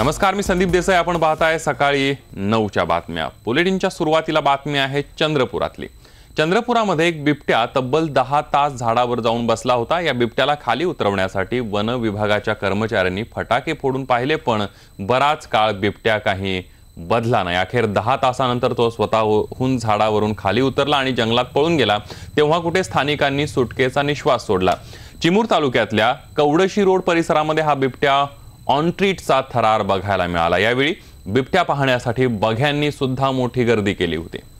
नमस्कार मी संदीप देसाई आपण पाहताय सकाळी नऊच्या बातम्या बुलेटिनच्या सुरुवातीला बातमी आहे चंद्रपुरातली चंद्रपुरामध्ये एक बिबट्या तब्बल दहा तास झाडावर जाऊन बसला होता या बिबट्याला खाली उतरवण्यासाठी वन विभागाच्या कर्मचाऱ्यांनी फटाके फोडून पाहिले पण बराच काळ बिबट्या काही बदला नाही अखेर दहा तासानंतर तो स्वतःहून झाडावरून खाली उतरला आणि जंगलात पळून गेला तेव्हा कुठे स्थानिकांनी सुटकेचा निश्वास सोडला चिमूर तालुक्यातल्या कवडशी रोड परिसरामध्ये हा बिबट्या ऑनट्रीटचा थरार बघायला मिळाला यावेळी बिबट्या पाहण्यासाठी बघ्यांनी सुद्धा मोठी गर्दी केली होती